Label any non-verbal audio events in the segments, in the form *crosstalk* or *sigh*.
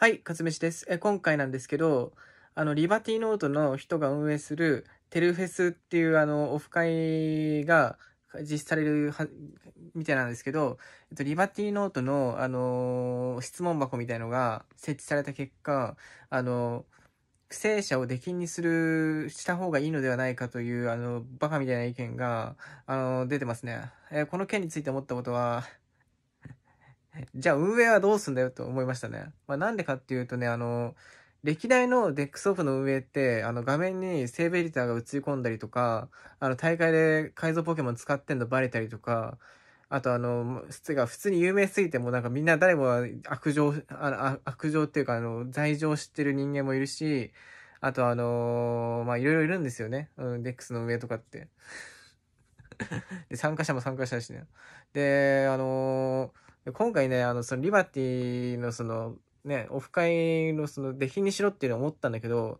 はい、かつめしです。え今回なんですけど、あの、リバティノートの人が運営するテルフェスっていうあの、オフ会が実施されるはみたいなんですけど、えっと、リバティノートの、あのー、質問箱みたいのが設置された結果、あのー不正者を出禁にする、した方がいいのではないかという、あの、バカみたいな意見が、あの、出てますね。えー、この件について思ったことは、*laughs* じゃあ運営はどうすんだよと思いましたね。まあ、なんでかっていうとね、あの、歴代の d e x o f フの運営って、あの画面にセーブエディターが映り込んだりとか、あの大会で改造ポケモン使ってんのバレたりとか、あとあの、普通に有名すぎてもなんかみんな誰も悪情、あ悪情っていうかあの、罪状知ってる人間もいるし、あとあのー、まあいろいろいるんですよね。うん、DEX の運営とかって。*laughs* で参加者も参加者だしね。で、あのーで今回ね、あの、そのリバティのその、ね、オフ会のその、出品にしろっていうのを思ったんだけど、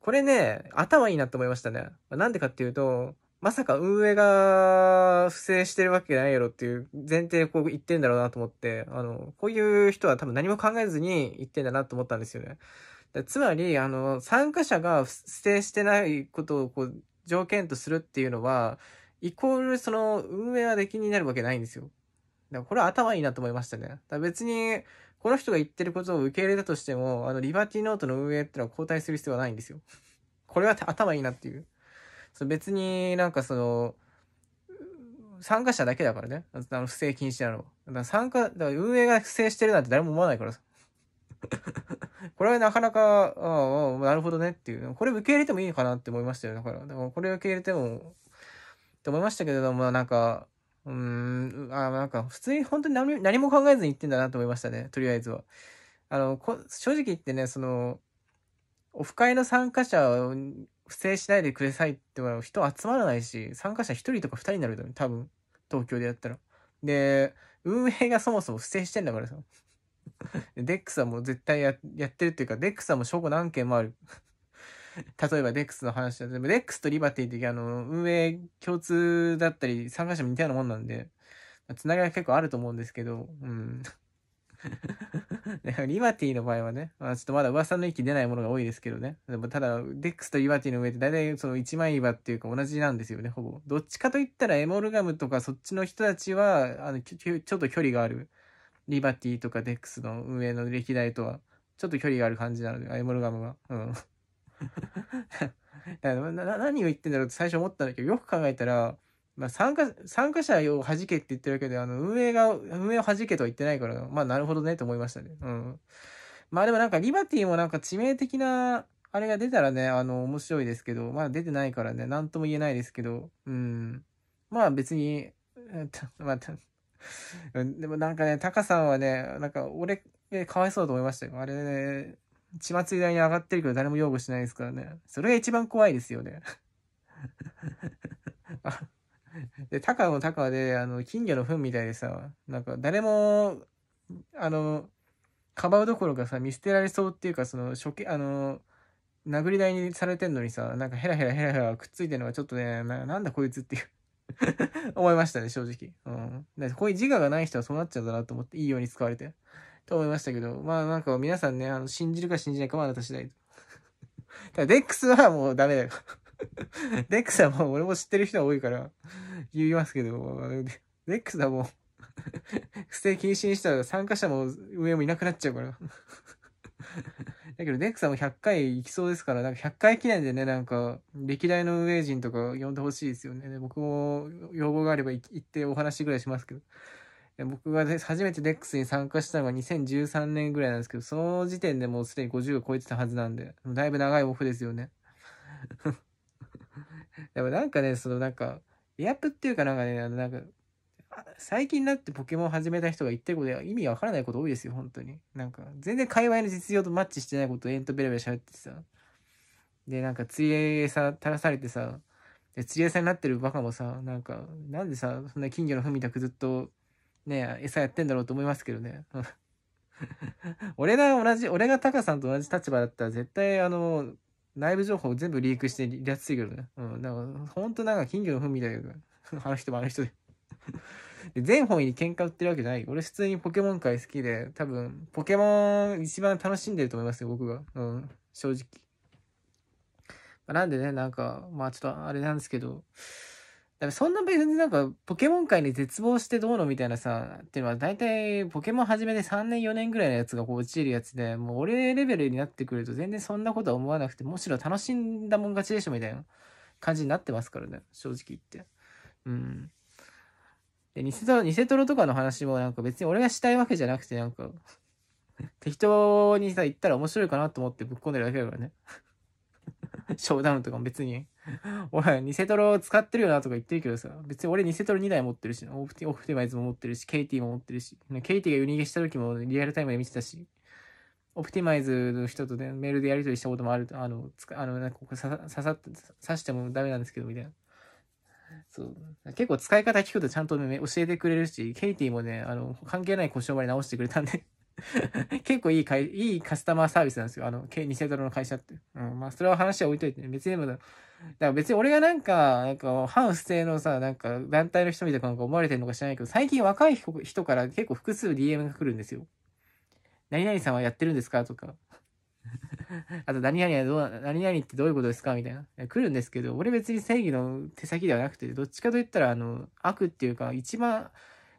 これね、頭いいなと思いましたね。なんでかっていうと、まさか運営が不正してるわけじゃないやろっていう前提でこう言ってんだろうなと思って、あの、こういう人は多分何も考えずに言ってんだなと思ったんですよね。つまり、あの、参加者が不正してないことをこう条件とするっていうのは、イコールその運営は出禁になるわけないんですよ。だからこれは頭いいなと思いましたね。だ別に、この人が言ってることを受け入れたとしても、あの、リバティノートの運営ってのは交代する必要はないんですよ。これは頭いいなっていう。そ別になんかその、参加者だけだからね。あの、不正禁止なの。だから参加、だから運営が不正してるなんて誰も思わないからさ。*laughs* これはなかなか、ああ、なるほどねっていう。これ受け入れてもいいのかなって思いましたよ。だから、だからこれ受け入れても、って思いましたけれども、なんか、うん、あなんか普通に本当に何何も考えずに言ってんだなと思いましたね、とりあえずは。あの、こ正直言ってね、その、オフ会の参加者を不正しないでくださいっても人集まらないし、参加者1人とか2人になると思う、多分。東京でやったら。で、運営がそもそも不正してんだからさ。デックスはもう絶対ややってるっていうか、デックスはもう証拠何件もある。*laughs* 例えばデックスの話だと、デックスとリバティってあの、運営共通だったり、参加者も似たようなもんなんで、つながりは結構あると思うんですけど、うん。*laughs* リバティの場合はね、まあ、ちょっとまだ噂の域出ないものが多いですけどね。でもただ、デックスとリバティの上って大体その一枚岩っていうか同じなんですよね、ほぼ。どっちかといったらエモルガムとかそっちの人たちは、あの、ちょっと距離がある。リバティとかデックスの運営の歴代とは、ちょっと距離がある感じなので、エモルガムは。うん。*laughs* 何を言ってんだろうって最初思ったんだけど、よく考えたら、まあ、参加、参加者を弾けって言ってるわけで、あの、運営が、運営を弾けとは言ってないから、まあ、なるほどね、と思いましたね。うん。まあ、でもなんか、リバティもなんか致命的な、あれが出たらね、あの、面白いですけど、まあ、出てないからね、なんとも言えないですけど、うん。まあ、別に、まあ、でもなんかね、タカさんはね、なんか、俺、かわいそうだと思いましたよ。あれ、ね、血祭り台に上がってるけど誰も擁護しないですからね。それが一番怖いですよね。で、タカもタカで、あの、金魚の糞みたいでさ、なんか誰も、あの、かばうどころかさ、見捨てられそうっていうか、その、処刑、あの、殴り台にされてんのにさ、なんかヘラヘラヘラヘラくっついてるのがちょっとね、なんだこいつっていう思いましたね、正直。うん。だこういう自我がない人はそうなっちゃうんだなと思って、いいように使われて。と思いましたけど、まあなんか皆さんね、あの、信じるか信じないかはあなた次第と。た *laughs* だ、デックスはもうダメだよ。*laughs* デックスはもう俺も知ってる人は多いから言いますけど、*laughs* デックスはもう不正禁止にしたら参加者も上もいなくなっちゃうからだけど、デックスはも100回行きそうですから、なんか100回記念でね、なんか、歴代の運営陣とか呼んでほしいですよね。僕も要望があれば行ってお話ぐらいしますけど。僕が初めて d ックスに参加したのが2013年ぐらいなんですけど、その時点でもうすでに50を超えてたはずなんで、だいぶ長いオフですよね。*laughs* でもなんかね、そのなんか、リアップっていうかなんかね、あのなんか、最近になってポケモン始めた人が言ってることで意味わからないこと多いですよ、本当に。なんか、全然界隈の実用とマッチしてないことをエントベラベラ喋ってさ。で、なんか、釣り餌さ、垂らされてさ、で釣り餌になってるバカもさ、なんか、なんでさ、そんな金魚の文たくずっとね、餌やってんだろうと思いますけどね。*laughs* 俺が同じ、俺がタカさんと同じ立場だったら絶対あの、内部情報全部リークしてりやするけどね。うん。だから、ほんとなんか金魚の糞みたいな。*laughs* あの人もあの人で。*laughs* で全方位に喧嘩売ってるわけじゃない。俺普通にポケモン界好きで、多分、ポケモン一番楽しんでると思いますよ、僕が。うん。正直。まなんでね、なんか、まあちょっとあれなんですけど、だからそんな別になんかポケモン界に絶望してどうのみたいなさ、っていうのは大体ポケモン始めて3年4年ぐらいのやつがこうちるやつで、もう俺レベルになってくると全然そんなことは思わなくて、むしろ楽しんだもん勝ちでしょみたいな感じになってますからね、正直言って。うん。で、ニセトロ、ニセトロとかの話もなんか別に俺がしたいわけじゃなくてなんか適当にさ、言ったら面白いかなと思ってぶっ込んでるだけだからねショーダウンとかも別に、俺、*laughs* ニセトロ使ってるよなとか言ってるけどさ、別に俺ニセトロ2台持ってるし、オフティオフティマイズも持ってるし、ケイティも持ってるし、ケイティが夜逃げした時もリアルタイムで見てたし、オプティマイズの人と、ね、メールでやり取りしたこともあると、あの、つあの、なんかこ刺さって、刺してもダメなんですけど、みたいな。そう。結構使い方聞くとちゃんと、ね、教えてくれるし、ケイティもね、あの、関係ない故障まで直してくれたんで *laughs* 結構いいかい、いいカスタマーサービスなんですよ。あの、ニセトロの会社って。うん。まあ、それは話は置いといて、ね、別にも、だから別に俺がなんか、なんか、反不正のさ、なんか、団体の人みたいなのか思われてるのか知らないけど、最近若い人から結構複数 DM が来るんですよ。何々さんはやってるんですかとか。*laughs* あと、何々はどう、何々ってどういうことですかみたいな。来るんですけど、俺別に正義の手先ではなくて、どっちかと言ったら、あの、悪っていうか、一番、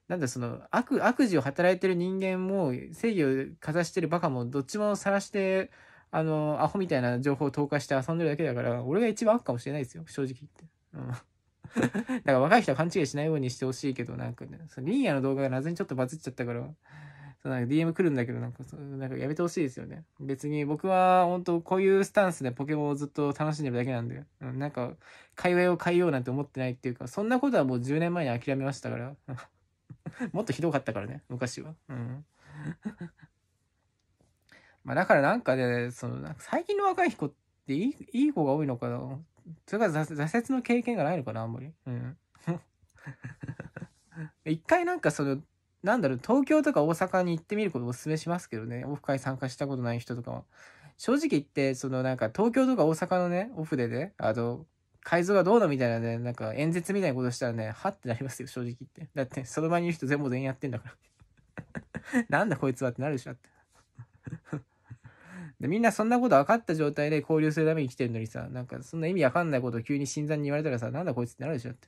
なんだその悪、悪事を働いてる人間も、正義をかざしてるバカも、どっちも晒して、あの、アホみたいな情報を投下して遊んでるだけだから、俺が一番悪かもしれないですよ、正直言って。うん。*laughs* だから若い人は勘違いしないようにしてほしいけど、なんか、ね、そのリンヤの動画が謎にちょっとバズっちゃったから、そのなんか DM 来るんだけど、なんか、なんかやめてほしいですよね。別に僕は本当こういうスタンスでポケモンをずっと楽しんでるだけなんで、うん、なんか、会話を変えようなんて思ってないっていうか、そんなことはもう10年前に諦めましたから。*laughs* *laughs* もっとひどかったからね、昔は。うん。*laughs* まあだからなんかね、その、最近の若い子っていい、いい子が多いのかな。それから挫折の経験がないのかな、あんまり。うん。*laughs* 一回なんかその、なんだろう、東京とか大阪に行ってみることをお勧めしますけどね、オフ会参加したことない人とかは。正直言って、そのなんか東京とか大阪のね、オフでね、あの、改造がどうのみたいなね、なんか演説みたいなことしたらね、はってなりますよ、正直言って。だって、その場にいる人全部全員やってんだから *laughs* なんだこいつはってなるでしょ、ってで。みんなそんなこと分かった状態で交流するために来てるのにさ、なんかそんな意味わかんないことを急に新参に言われたらさ、なんだこいつってなるでしょって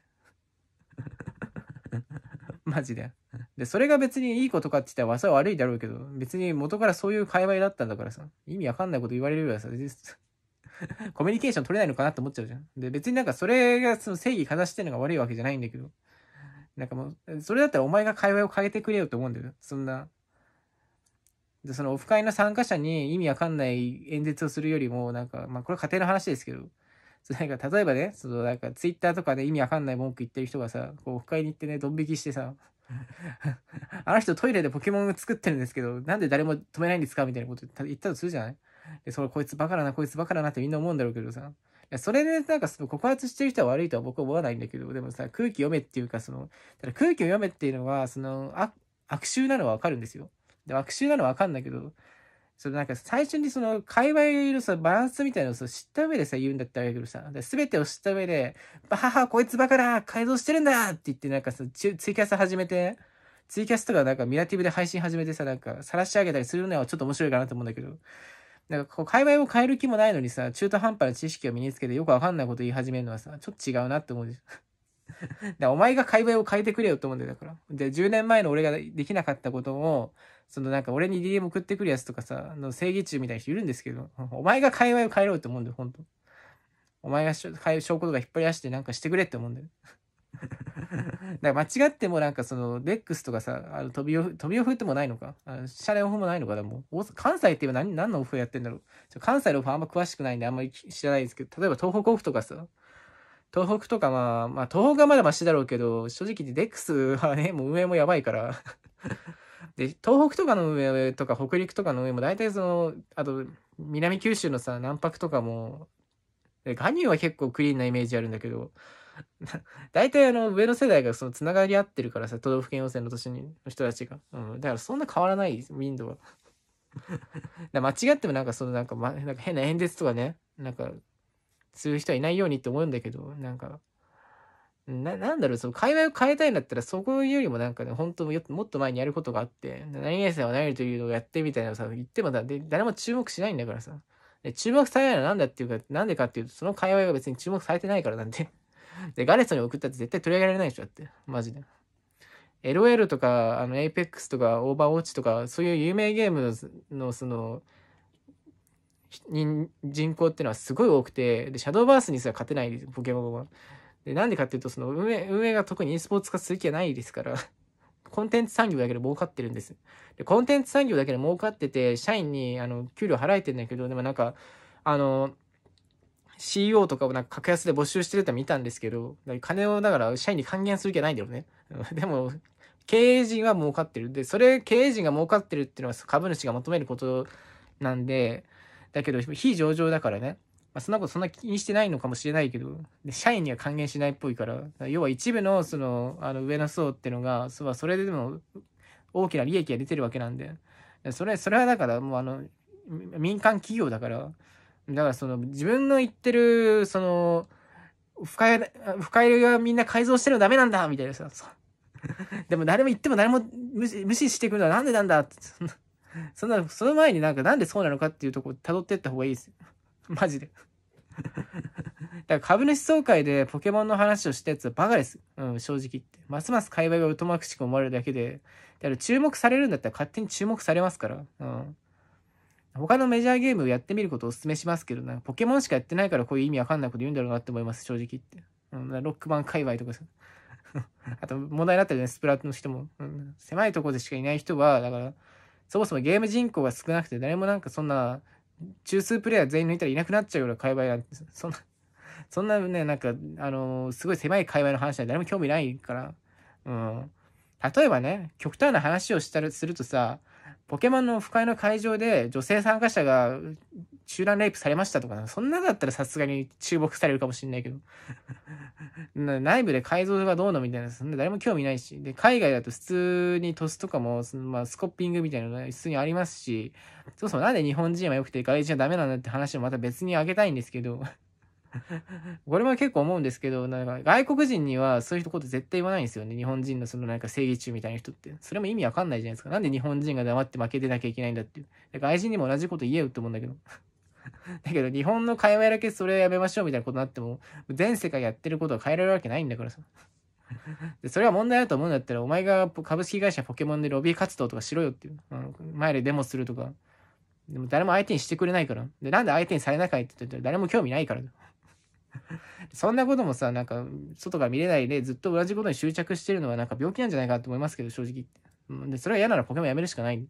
*laughs* マジで。で、それが別にいいことかって言ったら技は悪いだろうけど、別に元からそういう界隈だったんだからさ、意味わかんないこと言われるよりはさ、*laughs* コミュニケーション取れないのかなって思っちゃうじゃん。で、別になんかそれがその正義かざしてるのが悪いわけじゃないんだけど、なんかもう、それだったらお前が会話を変えてくれよと思うんだよ。そんな。で、そのオフ会の参加者に意味わかんない演説をするよりも、なんか、まあこれ家庭の話ですけど、なんか例えばね、そのなんかツイッターとかで意味わかんない文句言ってる人がさ、こうオフ会に行ってね、ドン引きしてさ、*laughs* あの人トイレでポケモン作ってるんですけど、なんで誰も止めないんですかみたいなこと言ったとするじゃない *laughs* で、それこいつバカだな、こいつバカだなってみんな思うんだろうけどさ。それでなんかその告発してる人は悪いとは僕は思わないんだけど、でもさ、空気読めっていうかその、ただ空気を読めっていうのは、その、悪臭なのはわかるんですよ。で、悪臭なのはわかんないけど、そのなんか最初にその界隈のさ、バランスみたいなのを知った上でさ言うんだったらあれだけどさ、全てを知った上で、バハハこいつバカだ改造してるんだって言ってなんかさ、ツイキャス始めて、ツイキャスとかなんかミラティブで配信始めてさ、なんか晒し上げたりするのはちょっと面白いかなと思うんだけど、なんかこう、界隈を変える気もないのにさ、中途半端な知識を身につけてよくわかんないこと言い始めるのはさ、ちょっと違うなって思うでしょ。お前が界隈を変えてくれよって思うんだよ、だから。で、10年前の俺ができなかったことを、そのなんか俺に DM 送ってくるやつとかさ、の正義中みたいな人いるんですけど、お前が界隈を変えろって思うんだよ、ほんと。お前が証拠とか引っ張り出してなんかしてくれって思うんだよ。だ *laughs* から間違ってもなんかその、レックスとかさ、あの飛びオフ、飛びオフってもないのかあのシャレオフもないのかだも関西って今何、何のオフやってんだろうちょ関西のオフあんま詳しくないんであんまり知らないですけど、例えば東北オフとかさ、東北とかまあ、まあ東北はまだマシだろうけど、正直デックスはね、もう運営もやばいからで、東北とかの運営とか北陸とかの運営も大体その、あと、南九州のさ、南泊とかも、ガニューは結構クリーンなイメージあるんだけど、*laughs* 大体あの上の世代がそのつながり合ってるからさ都道府県予選の年の人たちが、うん、だからそんな変わらない民度は *laughs* だ間違ってもなんかそのなんか,、ま、なんか変な演説とかねなんかする人はいないようにって思うんだけどなんかななんだろうその会話を変えたいんだったらそこよりもなんかね本当ももっと前にやることがあって何々さんは何というのをやってみたいなさ言ってもだで誰も注目しないんだからさで注目されないのは何だっていうか何でかっていうとその会話が別に注目されてないからなんで *laughs* で、ガレスに送ったって絶対取り上げられないでしょ、だって。マジで。LOL とか、あの、APEX とか、オーバーウォッチとか、そういう有名ゲームの、その、人人口っていうのはすごい多くて、で、シャドーバースにすら勝てないポケモンは。で、なんでかっていうと、その、運営、運営が特に e スポーツ化する気はないですから、*laughs* コンテンツ産業だけで儲かってるんです。で、コンテンツ産業だけで儲かってて、社員に、あの、給料払えてんだけど、でもなんか、あの、CEO とかをなんか格安で募集してるって見たんですけど、金をだから社員に還元する気はないんだよね。*laughs* でも、経営陣は儲かってる。で、それ経営陣が儲かってるっていうのは株主が求めることなんで、だけど非上場だからね。まあ、そんなことそんな気にしてないのかもしれないけど、社員には還元しないっぽいから、要は一部のその、あの上の層っていうのが、そそれででも大きな利益が出てるわけなんで、それ、それはだからもうあの、民間企業だから、だからその自分の言ってる、その、深い、深いがみんな改造してるのダメなんだみたいなさ。*laughs* でも誰も言っても誰も無視無視してくるのはなんでなんだってそんな、そんな、その前になんかなんでそうなのかっていうとこ辿ってった方がいいですよ。*laughs* マジで。だから株主総会でポケモンの話をしたやつはバカです。うん、正直言って。ますます界隈が疎まくしく思われるだけで。だから注目されるんだったら勝手に注目されますから。うん。他のメジャーゲームをやってみることをお勧めしますけどな、ポケモンしかやってないからこういう意味わかんないこと言うんだろうなって思います、正直言って。うん、ロックマン界隈とかさ。*laughs* あと、問題になったよね、スプラトゥの人も、うん。狭いとこでしかいない人は、だから、そもそもゲーム人口が少なくて、誰もなんかそんな、中枢プレイヤー全員抜いたらいなくなっちゃうような界隈なんて、そんな、そんなね、なんか、あのー、すごい狭い界隈の話は誰も興味ないから、うん。例えばね、極端な話をしたりするとさ、ポケモンの不快の会場で女性参加者が中断レイプされましたとか、そんなだったらさすがに注目されるかもしんないけど *laughs* 内部で改造がどうのみたいな、そんな誰も興味ないし。で、海外だと普通にトスとかも、そのまあスコッピングみたいなのが普通にありますし、そもそもなんで日本人は良くて外人はダメなんだって話もまた別にあげたいんですけど *laughs* これも結構思うんですけど、なんか外国人にはそういうこと絶対言わないんですよね。日本人のそのなんか正義中みたいな人って。それも意味わかんないじゃないですか。なんで日本人が黙って負けてなきゃいけないんだっていう。か愛人にも同じこと言えよって思うんだけど。*laughs* だけど日本の会話だけそれやめましょうみたいなことになっても、全世界やってることは変えられるわけないんだからさ。でそれは問題だと思うんだったら、お前が株式会社ポケモンでロビー活動とかしろよっていう。前でデモするとか。でも誰も相手にしてくれないから。で、なんで相手にされなかいって言ったら誰も興味ないから。*laughs* そんなこともさ、なんか、外が見れないで、ずっと同じことに執着してるのは、なんか病気なんじゃないかと思いますけど、正直。で、それが嫌ならポケモンやめるしかない。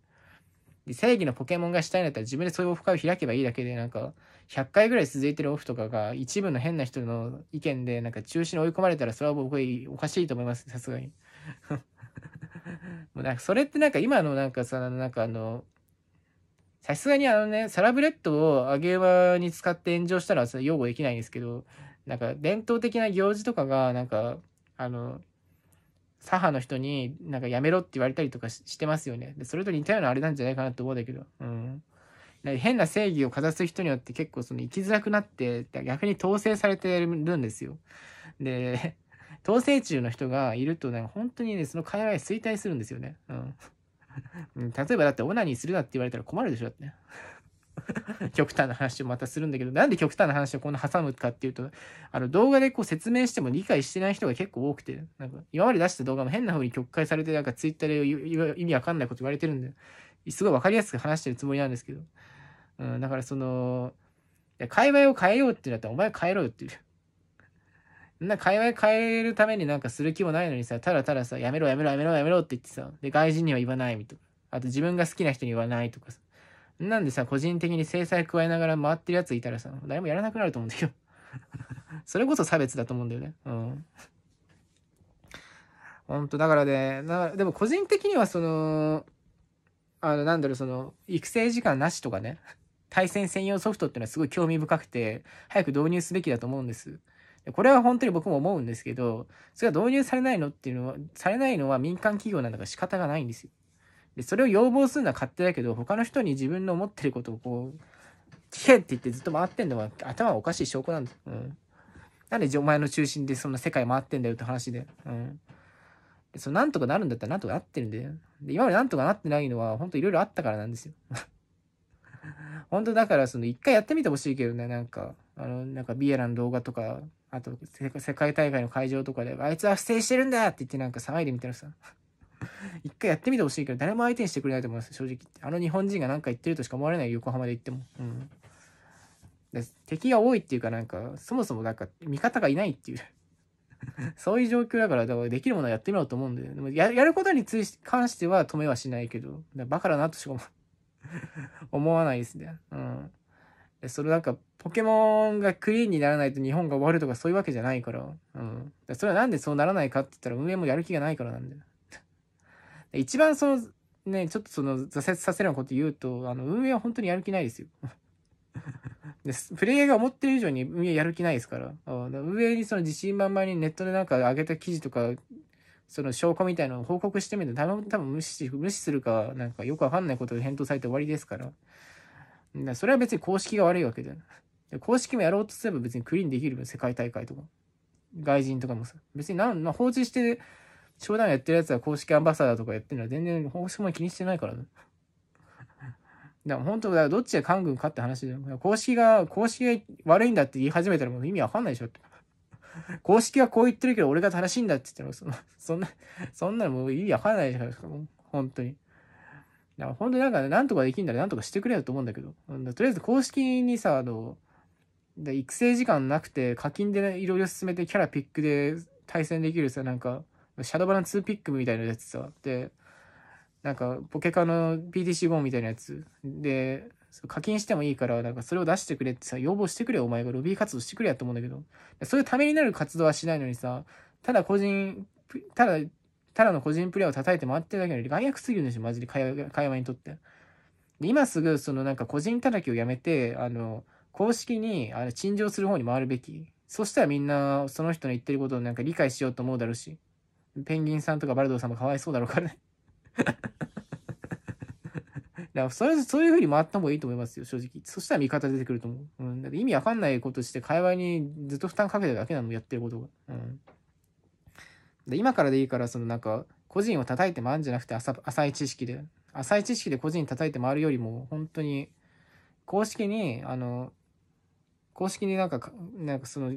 で、正義のポケモンがしたいんだったら、自分でそういうオフ会を開けばいいだけで、なんか、100回ぐらい続いてるオフとかが、一部の変な人の意見で、なんか中止に追い込まれたら、それは僕、おかしいと思います、さすがに。*laughs* もうなんか、それってなんか、今のなんかさ、なんかあの、さすがにあのね、サラブレッドを上げ馬に使って炎上したら、さ、擁護できないんですけど、なんか伝統的な行事とかが、なんか、あの、左派の人になんかやめろって言われたりとかしてますよね。で、それと似たようなあれなんじゃないかなと思うんだけど。うん。変な正義をかざす人によって結構その生きづらくなって、逆に統制されてるんですよ。で、*laughs* 統制中の人がいるとね、本当にね、その界隈衰退するんですよね。うん。例えばだってオナニーするなって言われたら困るでしょだって。*laughs* 極端な話をまたするんだけど、なんで極端な話をこんな挟むかっていうと、あの動画でこう説明しても理解してない人が結構多くて、なんか今まで出した動画も変な風に曲解されて、なんか Twitter で意味わかんないこと言われてるんで、すごい分かりやすく話してるつもりなんですけど、うん、だからその、界隈を変えようってなったらお前変えろよっていう。な、界隈変えるためになんかする気もないのにさ、ただたださ、やめろやめろやめろやめろって言ってさ、で、外人には言わないみたいな。あと自分が好きな人に言わないとかさ。なんでさ、個人的に制裁加えながら回ってるやついたらさ、誰もやらなくなると思うんだけど。*laughs* それこそ差別だと思うんだよね。うん。ほんと、だからね、なでも個人的にはその、あの、なんだろう、その、育成時間なしとかね、対戦専用ソフトっていうのはすごい興味深くて、早く導入すべきだと思うんです。これは本当に僕も思うんですけど、それが導入されないのっていうのは、されないのは民間企業なんだから仕方がないんですよ。で、それを要望するのは勝手だけど、他の人に自分の思ってることをこう、聞けって言ってずっと回ってんのは頭おかしい証拠なんだ。うん。なんでお前の中心でそんな世界回ってんだよって話で。うん。で、そのなんとかなるんだったらなんとかなってるんだよ。で、今までなんとかなってないのは、ほんといろいろあったからなんですよ。ほんとだから、その一回やってみてほしいけどね、なんか、あの、なんかビエラの動画とか、あと世界大会の会場とかで、あいつは不正してるんだって言ってなんか騒いでみたらさ。*laughs* 一回やってみてほしいけど、誰も相手にしてくれないと思います、正直って。あの日本人が何か言ってるとしか思われない横浜で行っても。うん。で敵が多いっていうかなんか、そもそもなんか味方がいないっていう *laughs* そういう状況だから、だからできるものはやってみようと思うんだよ。でもや、やることについ関しては止めはしないけど、バカだなとしか思 *laughs* 思わないですね。うん。それなんか、ポケモンがクリーンにならないと日本が終わるとかそういうわけじゃないから。うん。それはなんでそうならないかって言ったら運営もやる気がないからなんだよ。一番その、ね、ちょっとその挫折させるようなこと言うと、あの、運営は本当にやる気ないですよ。*laughs* でプレイヤーが思ってる以上に運営やる気ないですから。運営にその自信満々にネットでなんか上げた記事とか、その証拠みたいなのを報告してみて、多分多分無視無視するか、なんかよくわかんないことを返答されて終わりですから。からそれは別に公式が悪いわけじゃない。公式もやろうとすれば別にクリーンできる世界大会とか。外人とかもさ。別に何、放置して商談やってるやつは公式アンバサダーとかやってるのは全然報酬も気にしてないからね。だから本当、だからどっちで官軍かって話だよ。公式が、公式が悪いんだって言い始めたらもう意味わかんないでしょって。*laughs* 公式はこう言ってるけど俺が正しいんだって言っても、*laughs* そんな、そんなのもう意味わかんないでしょ。本当に。だから本当になんか、何なんとかできんだらなんとかしてくれよと思うんだけど。とりあえず公式にさ、あの、育成時間なくて課金でいろいろ進めてキャラピックで対戦できるさ、なんか、シャドーバラン2ピックみたいなやつさ、で、なんか、ポケカの p t c ンみたいなやつで、課金してもいいから、なんかそれを出してくれってさ、要望してくれお前がロビー活動してくれやと思うんだけど、そういうためになる活動はしないのにさ、ただ個人、ただ、ただの個人プレーを叩いて回ってるだけなのに、害悪すぎるんでしょ、マジで会話にとって。で、今すぐ、そのなんか個人叩きをやめて、あの、公式に、あの、陳情する方に回るべき。そしたらみんな、その人の言ってることをなんか理解しようと思うだろうし。ペンギンさんとかバルドーさんもかわいそうだろうからね *laughs* だからそれそういううに回った方がいいと思いますよ、正直。そしたら味方出てくると思う。うん、だって意味わかんないことして、会話にずっと負担かけてるだけなの、やってることが。うん、で今からでいいから、そのなんか、個人を叩いて回るんじゃなくて浅、浅い知識で。浅い知識で個人叩いて回るよりも、本当に、公式に、あの、公式になんか、なんかその、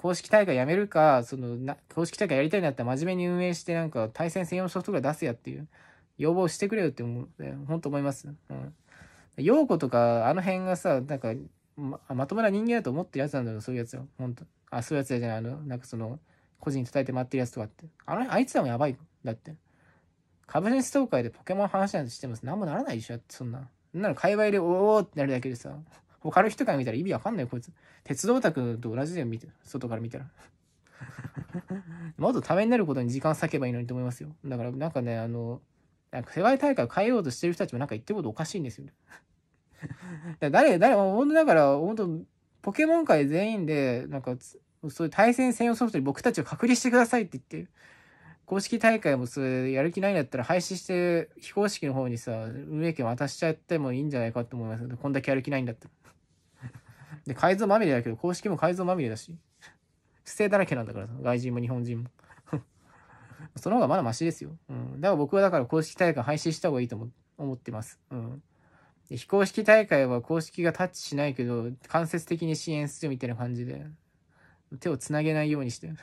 公式大会やめるか、そのな、公式大会やりたいんだったら真面目に運営して、なんか対戦専用ソフトぐらい出すやっていう、要望してくれよって思う、ほんと思います。うん。陽子とか、あの辺がさ、なんか、ま、まともな人間だと思ってるやつなんだろう、そういうやつは。ほんと。あ、そういうやつじゃない、あの、なんかその、個人叩いて待ってるやつとかって。あの、あいつらもやばい。だって。株主総会でポケモン話なんてしても何もならないでしょ、そんな。んなの界隈でおおってなるだけでさ。他の人から見たら意味わかんないこいつ。鉄道オタクと同じだよ、見て、外から見たら。もっとためになることに時間割けばいいのにと思いますよ。だからなんかね、あの、なんか世界大会を変えようとしてる人たちもなんか言ってることおかしいんですよ、ね。だ誰、誰、本当だから、本当ポケモン界全員で、なんか、そういう対戦専用ソフトに僕たちを隔離してくださいって言って、公式大会もそれやる気ないんだったら廃止して非公式の方にさ運営権渡しちゃってもいいんじゃないかと思いますこんだけやる気ないんだったら *laughs* で改造まみれだけど公式も改造まみれだし不正だらけなんだからさ外人も日本人も *laughs* その方がまだマシですよ、うん、だから僕はだから公式大会廃止した方がいいと思思ってます、うんで、非公式大会は公式がタッチしないけど間接的に支援するみたいな感じで手をつなげないようにして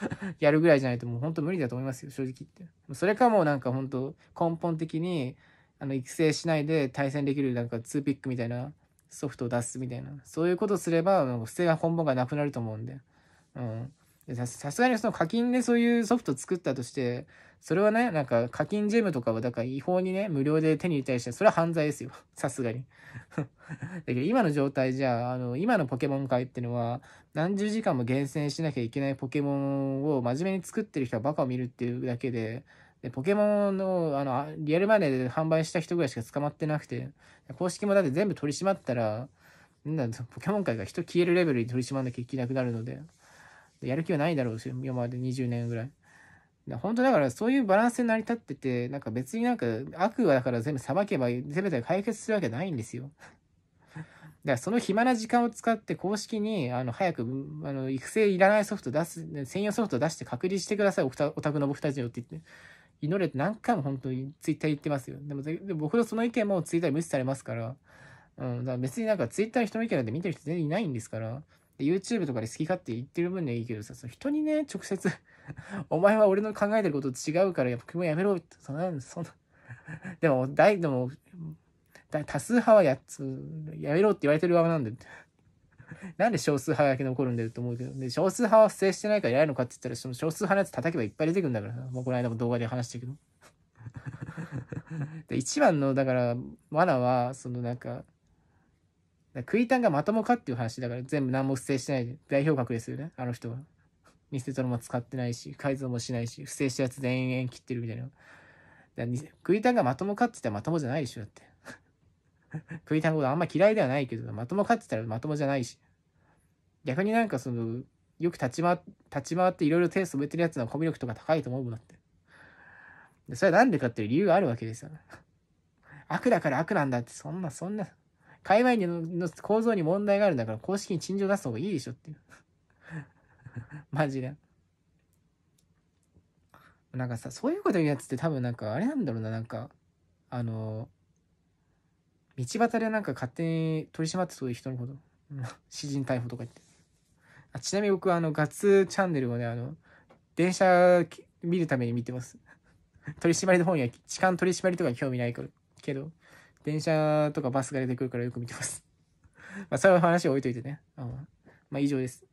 *laughs* やるぐらいじゃないともう本当無理だと思いますよ、正直言って。それかもうなんか本当根本的に、あの、育成しないで対戦できるなんか2ピックみたいなソフトを出すみたいな。そういうことすれば、不正が本番がなくなると思うんで。うん。さすがにその課金でそういうソフト作ったとして、それはね、なんか課金ジェムとかはだから違法にね、無料で手に入れたりして、それは犯罪ですよ。*laughs* さすがに。*laughs* だけど今の状態じゃ、あの、今のポケモン界ってのは、何十時間も厳選しなきゃいけないポケモンを真面目に作ってる人はバカを見るっていうだけで、でポケモンのあのリアルマネーで販売した人ぐらいしか捕まってなくて、公式もだって全部取り締まったら、なんだポケモン界が人消えるレベルに取り締まらなきゃいけなくなるので。やる気はないだろうし、今まで20年ぐらい。本当だからそういうバランスに成り立ってて、なんか別になんか悪はだから全部裁けば全て解決するわけないんですよ。*laughs* だからその暇な時間を使って公式にあの早くあの育成いらないソフト出す、専用ソフト出して隔離してください、オタクの僕たちよって言って。祈れって何回も本当にツイッター言ってますよ。でも僕のその意見もツイッターで無視されますから、うん、だから別になんかツイッターの人の意見なんて見てる人全然いないんですから、で、YouTube とかで好き勝手言ってる分にはいいけどさ、その人にね、直接 *laughs* お前は俺の考えてることと違うから、やっぱ君もやめろって、そんな、そんなでも、大、でも、多数派はやつ、やめろって言われてる側なんだよ。*laughs* なんで少数派だけ残るんだよと思うけど、で、少数派は不正してないから偉いのかって言ったら、その少数派のやつ叩けばいっぱい出てくるんだからさ、もうこの間も動画で話したけど。*laughs* で、一番の、だから、罠は、そのなんか、クイタンがまともかっていう話だから、全部何も不正してないで、代表格ですよね、あの人は。ミストロも使ってないし、改造もしないし、不正したやつ全員切ってるみたいな。クイタンがまともかって言ったらまともじゃないでしょ、だって。クイタンことあんま嫌いではないけど、まともかって言ったらまともじゃないし。逆になんかその、よく立ち回立ち回っていろいろ手染めてるやつのコミュ力とか高いと思うもんだって。でそれは何でかっていう理由があるわけですよ、ね。悪だから悪なんだって、そんな、そんな、界隈の構造に問題があるんだから公式に陳情出す方がいいでしょっていう *laughs* マジで。なんかさ、そういうこと言うやつって多分なんかあれなんだろうな、なんか、あの、道端でなんか勝手に取り締まってそういう人のこと、詩 *laughs* 人逮捕とか言って。あちなみに僕はあの、ガッツチャンネルをね、あの、電車見るために見てます。*laughs* 取り締まりの方には、痴漢取り締まりとか興味ないけど、電車とかバスが出てくるからよく見てますまあ、そういう話は置いといてね。うん。まあ、以上です。